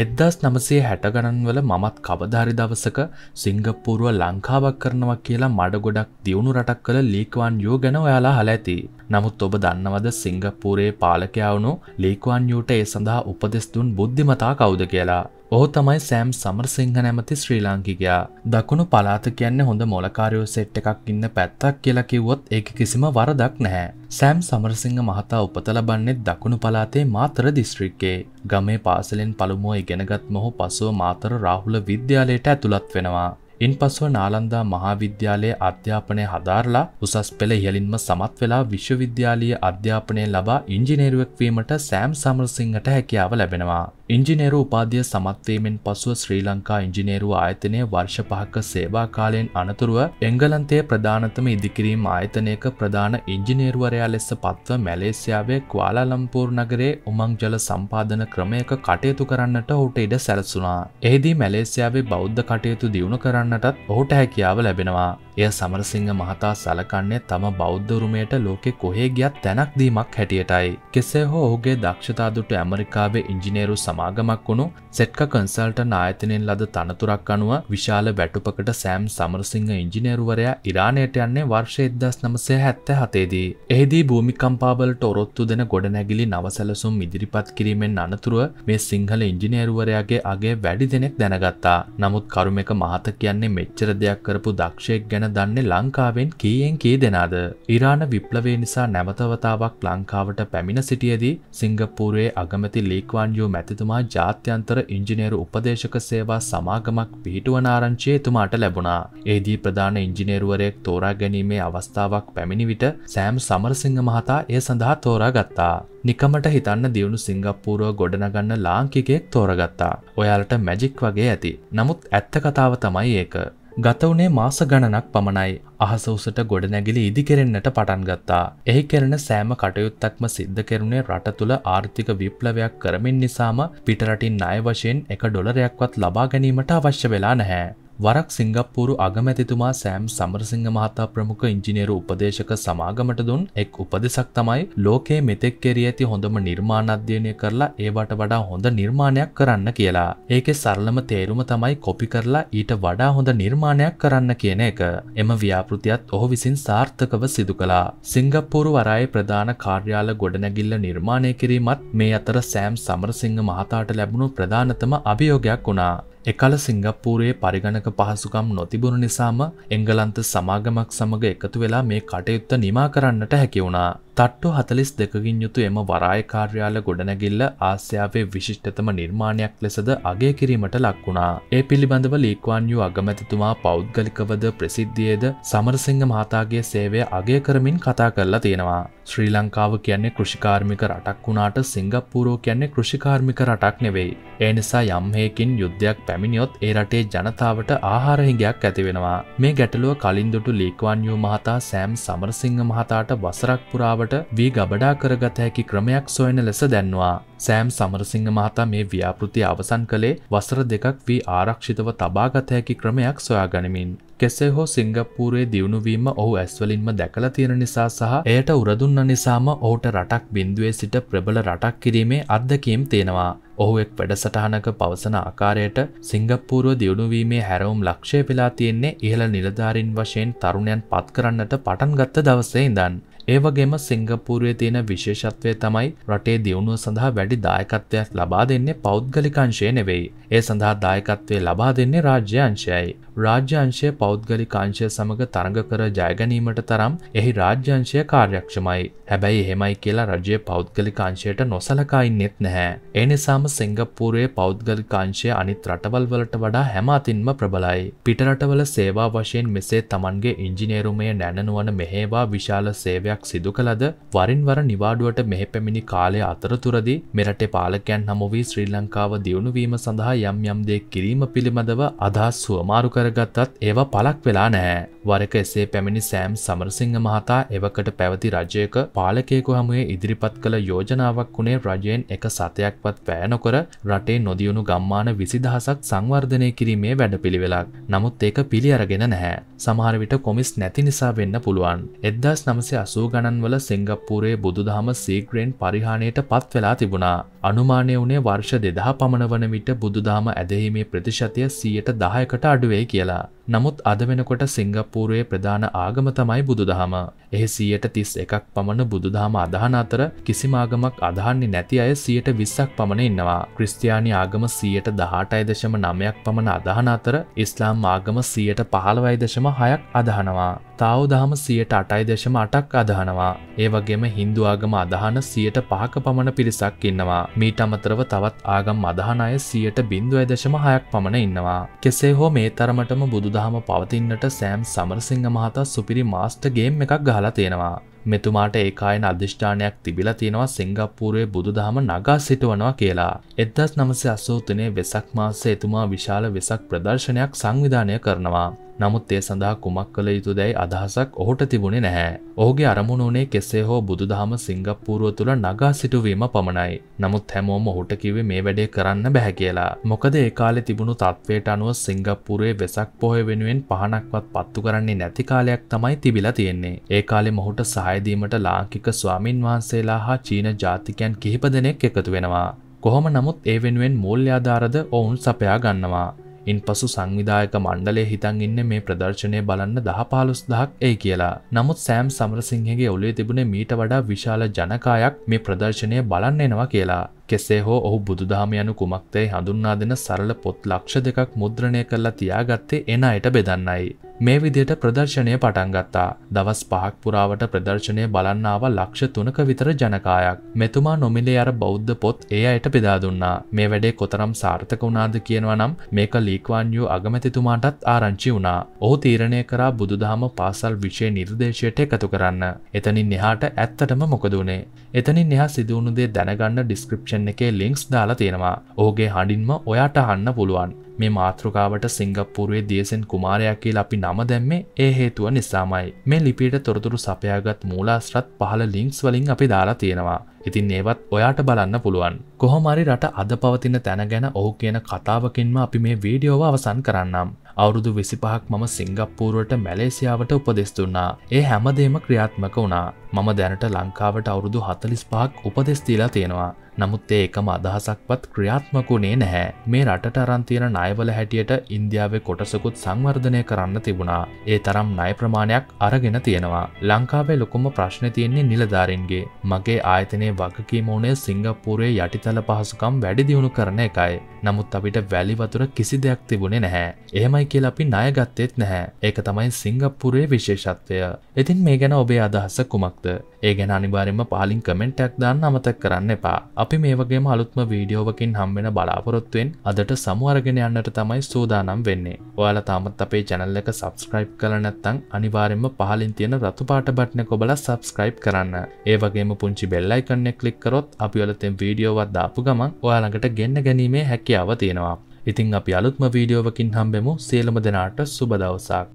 එද්දස් නමසේ හැට ගණන්වල මමත් කවධාරි දවසක සිංගප්පූරුව ලංකාවක් කරනවා කියලා මඩ ගොඩක් දියුණු රටක් කළ ලීකවන් යෝ ගැන ඔයාලා හල ඇති. නමුත් ඔබ දන්නවද සිංගප්පූරයේ පාලකයවුණු ලීකවන් යුට ඒ සඳහා උපදෙස්තුන් බුද්ධිමතා කවුද කියලා. ඔහු තමයි සෑම් සමරසිංහ නැමති ශ්‍රී ලාංකිකයා දකුණු පලාත කියන්නේ හොඳ මොලකාරයෝ සෙට් එකක් ඉන්න පැත්තක් කියලා කිව්වොත් ඒක කිසිම වරදක් නැහැ. සෑම් සමරසිංහ මහතා උපත ලබන්නේත් දකුණු පලාතේ මාතර දිස්ත්‍රික්කේ. ගමේ පාසලෙන් පළමුව ඉගෙනගත් මොහු පසුව මාතර රාහුල විද්‍යාලයට ඇතුළත් වෙනවා. ඉන් පසුව නාලන්දා මහාවිද්‍යාලයේ අධ්‍යාපනය හදාරලා උසස් පෙළ ඉහලින්ම සමත් වෙලා විශ්වවිද්‍යාලීය අධ්‍යාපනය ලබා ඉංජිනේරුවෙක් වීමට සෑම් සමරසිංහට හැකියාව ලැබෙනවා. ඉංජිනේරු උපාධිය සමත්වීමෙන් පසුව ශ්‍රී ලංකා ඉංජිනේරු ආයතනය වර්ෂ පහක සේවා කාලයෙන් අනතුරුව එංගලන්තයේ ප්‍රධානතම ඉදිකිරීම් ආයතනයක ප්‍රධාන ඉංජිනේරුවරයා ලෙස පත්ව මැලේසියාවේ කවාලාලම්පූර් නගරේ උමං ජල සම්පාදන ක්‍රමයක කටයුතු කරන්නට ඔහුට ඉඩ සැලසුනා. එහිදී මැලේසියාවේ බෞද්ධ කටයුතු දියුණු කරන්න කරන්නටත් ඔහුට හැකියාව ලැබෙනවා එය සමරසිංහ මහතා සලකන්නේ තම බෞද්ධරුමයට ලෝකෙ කොහේ ගියත් තැනක් දීමක් හැටියටයි. කෙසේ හෝ ඔහුගේ දක්ෂතාදුට ඇමරිකාවේ ඉංජිනේරු සමාගමක් වුණු සෙට්ක කන්සල්ටන් ආයතනෙන් ලද තනතුරක් අනුව විශාල බැටුපකට සෑම් සමරසිංහ ඉංජිනේරුවරයා ඉරාණයට යන්නේ වර්ෂයද්දස් නමසය හැත්ත හතේදී. එහිදී භූමිකම්පාවලට ඔරොත්තු දෙන ගොඩනැගිලි නවසැලසුම් ඉදිරිපත් කිරීමෙන් අනතුරුව මේ සිංහල ඉංජිනේරුවරයාගේ අගේ වැඩි දෙනෙක් දැනගත්තා. නමුත් කරුම එක මහත කියන්නේ කියන්නේ මෙච්චර දෙයක් කරපු දක්ෂයෙක් ගැන දන්නේ ලංකාවෙන් කීයෙන් කී දෙනාද. ඉරාණ විප්ලවේ නිසා නැවතවතාවක් ලංකාවට පැමිණ සිටියදී සිංගප්පූරයේ අගමති ලීක්වාන්යෝ මැතිතුමා ජාත්‍යන්තර ඉංජිනේරු උපදේශක සේවා සමාගමක් පිහිටුවන ආරංචිය එතුමාට ලැබුණා. ඒදී ප්‍රධාන ඉංජිනේරුවරයෙක් තෝරා ගැනීමේ අවස්ථාවක් පැමිණි විට සෑම් සමරසිංහ මහතා එය සඳහා තෝරා ගත්තා. නිකමට හිතන්න දියුණු සිංගප්පූරුව ගොඩනගන්න ලාංකිකෙක් තෝරගත්තා. ඔයාලට මැජික් වගේ ඇති. නමුත් ඇත්ත කතාව තමයි එක. ගතවනේ මාස ගණනක් පමණයි අහස උසට ගොඩනැගිලි ඉදිකෙරෙන්නට පටන් ගත්තා. එහි කෙරෙන සෑම කටයුත්තක්ම සිද්ධ කෙරුණේ රට තුළ ආර්ථික විප්ලවයක් කරමින් නිසාම පිටරටින් ණය වශයෙන් එක ඩොලරයක්වත් ලබා ගැනීමට අවශ්‍ය වෙලා නැහැ. වරක් සිංගප්පූරු අගමැතිතුමා සෑම් සමරසිංහ මහතා ප්‍රමුඛ ඉංජිනේරු උපදේශක සමාගමට දුන් එක් උපදෙසක් තමයි ලෝකයේ මෙතෙක් කෙරී ඇති හොඳම නිර්මාණ අධ්‍යයනය කරලා ඒවට වඩා හොඳ නිර්මාණයක් කරන්න කියලා. ඒකෙ සරලම තේරුම තමයි කොපි කරලා ඊට වඩා හොඳ නිර්මාණයක් කරන්න කියන එක. එම ව්‍යාපෘතියත් ඔහු විසින් සාර්ථකව සිදු කළා. සිංගප්පූරු වරායේ ප්‍රධාන කාර්යාල ගොඩනැගිල්ල නිර්මාණය කිරීමත් මේ අතර සෑම් සමරසිංහ මහතාට ලැබුණු ප්‍රධානතම අභියෝගයක් වුණා. එකල සිංගප්පූරයේ පරිගණක පහසුකම් නොතිබුණු නිසාම එංගලන්ත සමාගමක් සමඟ එකතු වෙලා මේ කටයුත්ත නිමා කරන්නට හැකිවුණා. තට්ටු හතලිස් දෙකින් යුතු එම වරාය කාර්යාල ගොඩනැගිල්ල ආසියාවේ විශිෂ්ටතම නිර්මාණයක් ලෙසද අගේ කිරීමට ලක්වුණා. ඒ පිළිබඳව ලීක්වාන්යු අගමැතිතුමා පෞද්ගලිකවද ප්‍රසිද්ධියේද සමරසිංහ මහතාගේ සේවය අගේ කරමින් කතා කරලා තියෙනවා. ශ්‍රී ලංකාව කියන්නේ කෘෂිකාර්මික රටක් වුණාට සිංගප්පූරෝ කියන්නේ කෘෂිකාර්මික රටක් නෙවෙයි. ඒ නිසා යම්හයකින් යුද්ධයක් පැමිණියොත් ඒ රටේ ජනතාවට ආහාරහිඟයක් ඇතිවෙනවා. මේ ගැටලුව කලින් දුටු ලීක්වාන්යු මහතා සෑම් සමරසිංහ මහතාට වසරක් පුරාව ශාලාවට වී ගබඩා කරගත හැකි ක්‍රමයක් සොයන ලෙස දැන්වා. සෑම් සමරසිංහ මහතා මේ ව්‍යාපෘති අවසන් කළේ වසර දෙකක් වී ආරක්ෂිතව තබාගත හැකි ක්‍රමයක් සොයා ගනිමින්. කෙසේ හෝ සිංගප්පූරේ දියුණුවීම ඔහු ඇස්වලින්ම දැකල තියෙන නිසා සහ එයට උරදුන්න නිසාම ඔහුට රටක් බින්දුවේ සිට ප්‍රබල රටක් කිරීමේ අත්දකීම් තියෙනවා. ඔහු එක් වැඩසටහනක පවසන ආකාරයට සිංගප්පූරුව දියුණුවීමේ හැරවුම් ලක්ෂය වෙලා තියෙන්නේ ඉහළ නිලධාරින් වශයෙන් තරුණයන් පත් කරන්නට පටන්ගත්ත දවසේ ඉඳන්. ඒවගේම සිංගපූරුවේ තියෙන විශේෂත්වය තමයි රටේ දියුණුව සඳහා වැඩි දායකත්වයක් ලබා දෙන්නේ පෞද්ගලිකංශය නෙවෙයි. ඒ සඳහා දායකත්වය ලබා දෙන්නේ රාජ්‍යංශයයි. රාජ්‍යංශය පෞද්ගලික අංශය සමඟ තරඟ කර ජයගැනීමට තරම් එහි රාජ්‍යංශය කාර්යක්ෂමයි. හැබැයි එහෙමයි කියලා රජය පෞද්ගලික අංශයට නොසලකායින්නෙත් නැහැ. එනිසාම සිංගප්පූරයේ පෞද්ගලික අංශය අනිත් රටවල් වලට වඩා හැම අතින්ම ප්‍රබලයි. පිටරටවල සේවා වශයෙන් මෙසේ තමන්ගේ ඉංජිනේරුමය නැනනුවන මෙහේවා විශාල සේවයක් සිදු කළද වරින්වර නිවාඩුවට මෙහෙ පැමිණි කාලය අතරතුරදි මෙරටේ පාලකයන් හමුවී ශ්‍රී ලංකාව දියුණුවීම සඳහා යම් යම්දේ කිරීම පිළිබඳව අදහස් සුවමාරු කර කරගත්තත් ඒවා පලක් වෙලා නෑ. වරක එසේ පැමිණි සෑම් සමරසිංහ මහතා එවකට පැවති රජයක පාලකයෙකු හමුවේ ඉදිරිපත් කළ යෝජනාවක් වුණේ රජයෙන් එක සතයක්වත් පෑනොකර රටේ නොදියුණු ගම්මාන විසිදහසක් සංවර්ධනය කිරීමේ වැඩපිළිවෙලක්. නමුත් ඒක පිළි අරගෙන නැහැ. සමහරවිට කොමිස් නැති නිසා වෙන්න පුළුවන්. එදදාස් නමසේ අසූ ගණන්වල සිංගප්පූරේ බුදුදහම සීග්‍රෙන් පරිහානයට පත් වෙලා තිබුණා. අනුමානය වුණේ වර්ෂ දෙදහ පමණ වන විට බුදුදාම ඇදහීමේ ප්‍රතිශතය සියයට දාහයකට අඩුවේ කියලා. නමුත් අද වෙනකොට සිංගප්පූරුවේ ප්‍රධාන ආගම තමයි බුදුදහම. එහි සියයට තිස් එකක් පමණ බුදුදහම අදහන අතර කිසිමාගමක් අදහන්නේ නැති අය සියයට විස්සක් පමණ ඉන්නවා. ක්‍රස්තියානි ආගම සියයට දහටයි දශම නමයක් පමණ අදහන අතර ඉස්ලාම් ආගම සියයට පහළවයි දශම හයක් අදහනවා. තාව දහම සියයට අටයි දශම අටක් අදහනවා. ඒවගේම හින්දු ආගම අදහන සියයට පහක පමණ පිරිසක් ඉන්නවා. මීට අමතරව තවත් ආගම් අදහන අය සියයට බින්දු ඇදශම හයක් පමණ ඉන්නවා. කෙසේ හෝ මේ තරමටම බුදුදහම පවතින්නට සෑම් සමරසිංහ මහතා සුපිරි මාස්ට ගේම් එකක් ගහල අහලා තියෙනවා මෙතුමාට ඒකායන අධිෂ්ඨානයක් තිබිලා තියෙනවා සිංගප්පූරුවේ බුදුදහම නගා සිටවනවා කියලා. එදදස් නමසේ අසූතනේ වෙසක් මාසේ එතුමා විශාල වෙසක් ප්‍රදර්ශනයක් සංවිධානය කරනවා. නමුත් ඒ සඳහා කුමක් කළ යුතු දැයි අදහසක් ඔහුට තිබුණේ නැහැ. ඔහුගේ අරමුණුනේ කෙසේ හෝ බුදුදහම සිංගප්පූරුව තුළ නගා සිටුවීම පමණයි. නමුත් හැමෝම ඔහුට කිවේ මේ වැඩේ කරන්න බැහැ කියලා. මොකද ඒ කාලේ තිබුණු තත්ත්වයට අනුව සිංගප්පූරුවේ වෙසක් පොහොය වෙනුවෙන් පහනක්වත් පත්තු කරන්නේ නැති කාලයක් තමයි තිබිලා තියෙන්නේ. ඒ කාලේ මොහුට සහයදීමට ලාංකික ස්වාමින් වහන්සේලා හා චීන ජාතිකයන් කිහිප දෙනෙක් එකතු වෙනවා. කොහොම නමුත් ඒ වෙනුවෙන් මූල්‍යාධාරද ඔවුන් සපයා ගන්නවා. ඉන් පසු සංවිධායක මණ්ඩලේ හිතන් ඉන්න මේ ප්‍රදර්ශනය බලන්න දහ පාලොස් දහක් ඒ කියලා. නමුත් සෑම් සමරසිංහගේ ඔලේ තිබුණේ මීට වඩා විශාල ජනකායක් මේ ප්‍රදර්ශනය බලන්න එනවා කියලා. කෙසේ හෝ ඔහු බුදුදහම යනු කුමක්තේ හඳුන්නා දෙන සරල පොත් ලක්ෂ දෙකක් මුද්‍රණය කරලා තියාගත්තේ එන අයට බෙදන්නයි. මේ විදියට ප්‍රදර්ශනය පටන් ගත්තා. දවස් පහක් පුරාවට ප්‍රදර්ශනය බලන්නාව ලක්ෂ තුනක විතර ජනකායක්. මෙතුමා නොමිලේ අර බෞද්ධ පොත් ඒ අයට බෙදා දුන්නා. මේ වැඩේ කොතරම් සාර්ථක වුණාද කියනවා නම් මේක ලීක්වාන්යු අගමැතිතුමාටත් ආරංචි වුණා. ඔහු තීරණය කරා බුදුදහම පාසල් විෂය නිර්දේශයට එකතු කරන්න. එතනින් එහාට ඇත්තටම මොකද උනේ? එතනින් එහා සිදුවුණු දේ දැනගන්න ඩිස්ක්‍රිප්ෂන් එකේ ලින්ක්ස් දාලා තියෙනවා. ඔහුගේ හඬින්ම ඔයාට අහන්න පුළුවන්. මේ මාතෘකාවට සිංගප්පුරුවේ දියසෙන් කුමාරයක් කියල අපි නම දැම්මේ ඒ හේතුව නිසාමයි මේ ලිපිට තොරතුරු සපයාගත් මූලාශ්‍රත් පහල ලිංක්ස් වලින් අපි දාලා තියෙනවා ඉතින් ඒවත් ඔයාට බලන්න පුළුවන් කොහොමරි රට අද පවතින තැන ගැන ඔහු කියන කතාවකින්ම අපි මේ වීඩියෝව අවසන් කරන්නම් අවුරුදු විසිපහක් මම සිංගප්පූරුවට මැලේසියාවට උපදෙස් දුන්නා ඒ හැමදේම ක්‍රියාත්මක වුණා මම දැනට ලංකාවට අවුරුදු හතලිස් පහක් උපදෙස්තිීලා තියෙනවා නමුත් ඒ එකම අදහසක්වත් ක්‍රියාත්මකුණේ නැහැ මේ රටට අරන්තියන ණයවල හැටියට ඉන්දියාවේ කොටසකුත් සංවර්ධනය කරන්න තිබුණා ඒ තරම් ණය ප්‍රමාණයක් අරගෙන තියෙනවා ලංකාවේ ලොකුම ප්‍රශ්න තියෙන්නේ නිලධාරින්ගේ මගේ ආයතනයේ වගකීමෝනේ සිංගප්පූරේ යටිතල පහසුකම් වැඩි දියුණු කරන එකයි නමුත් අපිට වැලිවතුර කිසි දෙයක් තිබුණේ නැහැ එහෙම තමයි කියලා අපි ණය ගත්තෙත් නැහැ. ඒක තමයි සිංගප්පූරුවේ විශේෂත්වය. ඉතින් මේ ගැන ඔබේ අදහස කුමක්ද? ඒ ගැන අනිවාර්යයෙන්ම පහලින් කමෙන්ට් එකක් දාන්න අමතක කරන්න එපා. අපි මේ වගේම අලුත්ම වීඩියෝවකින් හම්බෙන බලාපොරොත්තුෙන් අදට සමු අරගෙන යන්නට තමයි සූදානම් වෙන්නේ. ඔයාලා තාමත් අපේ channel එක subscribe කරලා නැත්නම් අනිවාර්යයෙන්ම පහලින් තියෙන රතු පාට බටන එක ඔබලා subscribe කරන්න. ඒ වගේම පුංචි bell icon එක ක්ලික් කරොත් අපි ඔයාලට වීඩියෝවත් දාපු ගමන් ඔයාලඟට ගෙන්න ගැනීමේ හැකියාව තියෙනවා. ඉතිං අපි අලුත්ම වීඩියෝවකින් හම්බෙමු සියලම දෙනාට සුබදවසාක්.